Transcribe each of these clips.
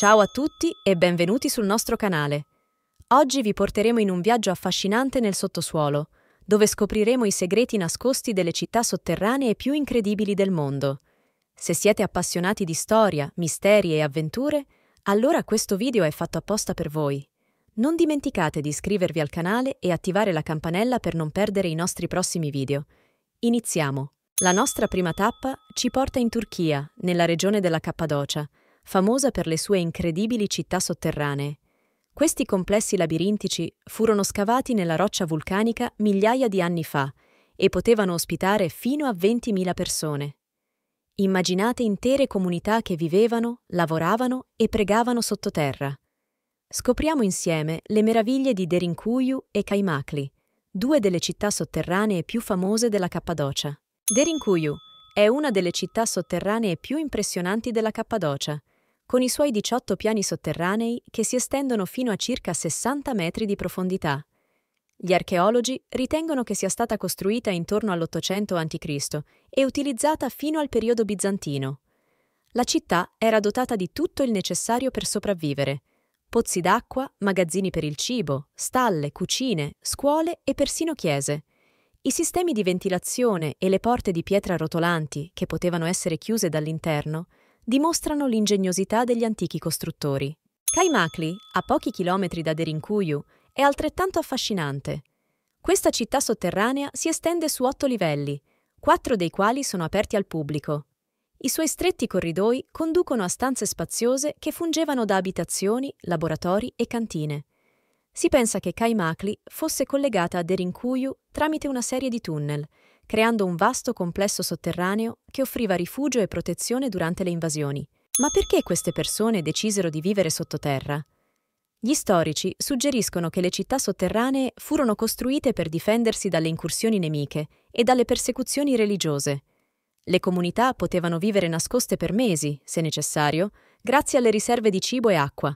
Ciao a tutti e benvenuti sul nostro canale. Oggi vi porteremo in un viaggio affascinante nel sottosuolo, dove scopriremo i segreti nascosti delle città sotterranee più incredibili del mondo. Se siete appassionati di storia, misteri e avventure, allora questo video è fatto apposta per voi. Non dimenticate di iscrivervi al canale e attivare la campanella per non perdere i nostri prossimi video. Iniziamo! La nostra prima tappa ci porta in Turchia, nella regione della Cappadocia, famosa per le sue incredibili città sotterranee. Questi complessi labirintici furono scavati nella roccia vulcanica migliaia di anni fa e potevano ospitare fino a 20.000 persone. Immaginate intere comunità che vivevano, lavoravano e pregavano sottoterra. Scopriamo insieme le meraviglie di Derinkuyu e Kaimakli, due delle città sotterranee più famose della Cappadocia. Derinkuyu è una delle città sotterranee più impressionanti della Cappadocia con i suoi 18 piani sotterranei che si estendono fino a circa 60 metri di profondità. Gli archeologi ritengono che sia stata costruita intorno all'Ottocento a.C. e utilizzata fino al periodo bizantino. La città era dotata di tutto il necessario per sopravvivere. Pozzi d'acqua, magazzini per il cibo, stalle, cucine, scuole e persino chiese. I sistemi di ventilazione e le porte di pietra rotolanti, che potevano essere chiuse dall'interno, dimostrano l'ingegnosità degli antichi costruttori. Kaimakli, a pochi chilometri da Derinkuyu, è altrettanto affascinante. Questa città sotterranea si estende su otto livelli, quattro dei quali sono aperti al pubblico. I suoi stretti corridoi conducono a stanze spaziose che fungevano da abitazioni, laboratori e cantine. Si pensa che Kaimakli fosse collegata a Derinkuyu tramite una serie di tunnel, creando un vasto complesso sotterraneo che offriva rifugio e protezione durante le invasioni. Ma perché queste persone decisero di vivere sottoterra? Gli storici suggeriscono che le città sotterranee furono costruite per difendersi dalle incursioni nemiche e dalle persecuzioni religiose. Le comunità potevano vivere nascoste per mesi, se necessario, grazie alle riserve di cibo e acqua.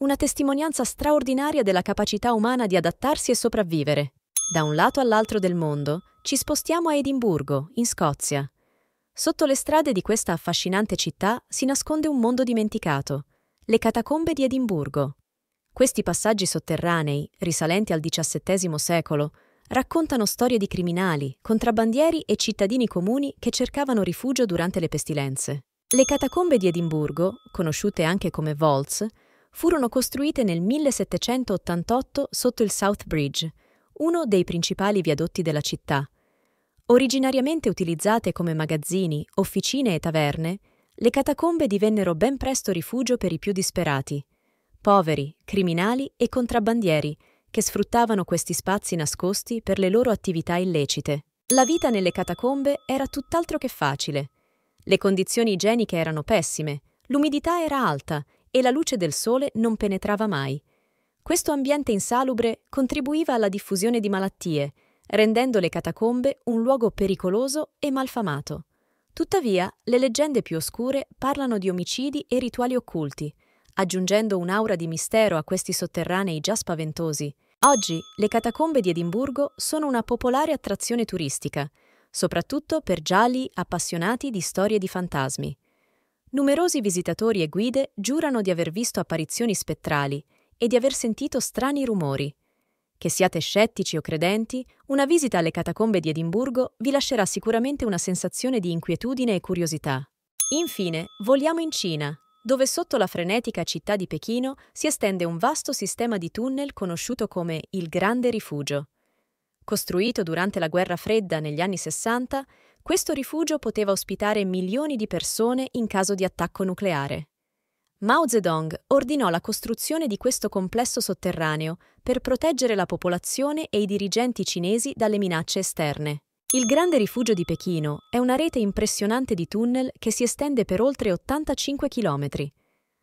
Una testimonianza straordinaria della capacità umana di adattarsi e sopravvivere. Da un lato all'altro del mondo, ci spostiamo a Edimburgo, in Scozia. Sotto le strade di questa affascinante città si nasconde un mondo dimenticato, le catacombe di Edimburgo. Questi passaggi sotterranei, risalenti al XVII secolo, raccontano storie di criminali, contrabbandieri e cittadini comuni che cercavano rifugio durante le pestilenze. Le catacombe di Edimburgo, conosciute anche come vaults, furono costruite nel 1788 sotto il South Bridge, uno dei principali viadotti della città, Originariamente utilizzate come magazzini, officine e taverne, le catacombe divennero ben presto rifugio per i più disperati, poveri, criminali e contrabbandieri, che sfruttavano questi spazi nascosti per le loro attività illecite. La vita nelle catacombe era tutt'altro che facile. Le condizioni igieniche erano pessime, l'umidità era alta e la luce del sole non penetrava mai. Questo ambiente insalubre contribuiva alla diffusione di malattie, rendendo le catacombe un luogo pericoloso e malfamato. Tuttavia, le leggende più oscure parlano di omicidi e rituali occulti, aggiungendo un'aura di mistero a questi sotterranei già spaventosi. Oggi le catacombe di Edimburgo sono una popolare attrazione turistica, soprattutto per gialli appassionati di storie di fantasmi. Numerosi visitatori e guide giurano di aver visto apparizioni spettrali e di aver sentito strani rumori. Che siate scettici o credenti, una visita alle catacombe di Edimburgo vi lascerà sicuramente una sensazione di inquietudine e curiosità. Infine, voliamo in Cina, dove sotto la frenetica città di Pechino si estende un vasto sistema di tunnel conosciuto come il Grande Rifugio. Costruito durante la Guerra Fredda negli anni 60, questo rifugio poteva ospitare milioni di persone in caso di attacco nucleare. Mao Zedong ordinò la costruzione di questo complesso sotterraneo per proteggere la popolazione e i dirigenti cinesi dalle minacce esterne. Il Grande Rifugio di Pechino è una rete impressionante di tunnel che si estende per oltre 85 chilometri.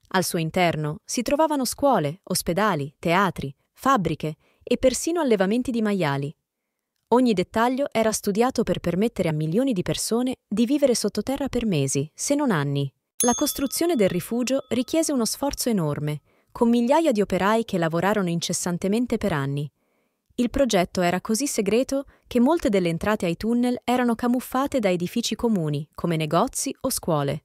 Al suo interno si trovavano scuole, ospedali, teatri, fabbriche e persino allevamenti di maiali. Ogni dettaglio era studiato per permettere a milioni di persone di vivere sottoterra per mesi, se non anni. La costruzione del rifugio richiese uno sforzo enorme, con migliaia di operai che lavorarono incessantemente per anni. Il progetto era così segreto che molte delle entrate ai tunnel erano camuffate da edifici comuni, come negozi o scuole.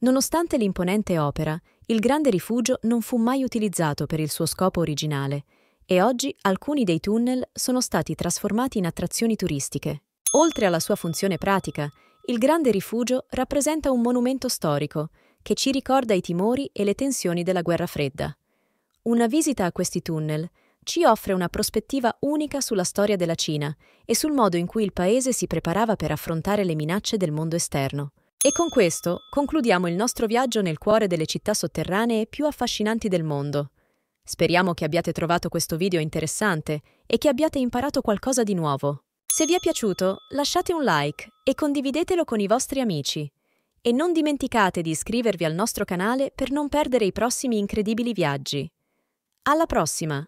Nonostante l'imponente opera, il grande rifugio non fu mai utilizzato per il suo scopo originale e oggi alcuni dei tunnel sono stati trasformati in attrazioni turistiche. Oltre alla sua funzione pratica, il Grande Rifugio rappresenta un monumento storico che ci ricorda i timori e le tensioni della guerra fredda. Una visita a questi tunnel ci offre una prospettiva unica sulla storia della Cina e sul modo in cui il paese si preparava per affrontare le minacce del mondo esterno. E con questo concludiamo il nostro viaggio nel cuore delle città sotterranee più affascinanti del mondo. Speriamo che abbiate trovato questo video interessante e che abbiate imparato qualcosa di nuovo. Se vi è piaciuto, lasciate un like e condividetelo con i vostri amici. E non dimenticate di iscrivervi al nostro canale per non perdere i prossimi incredibili viaggi. Alla prossima!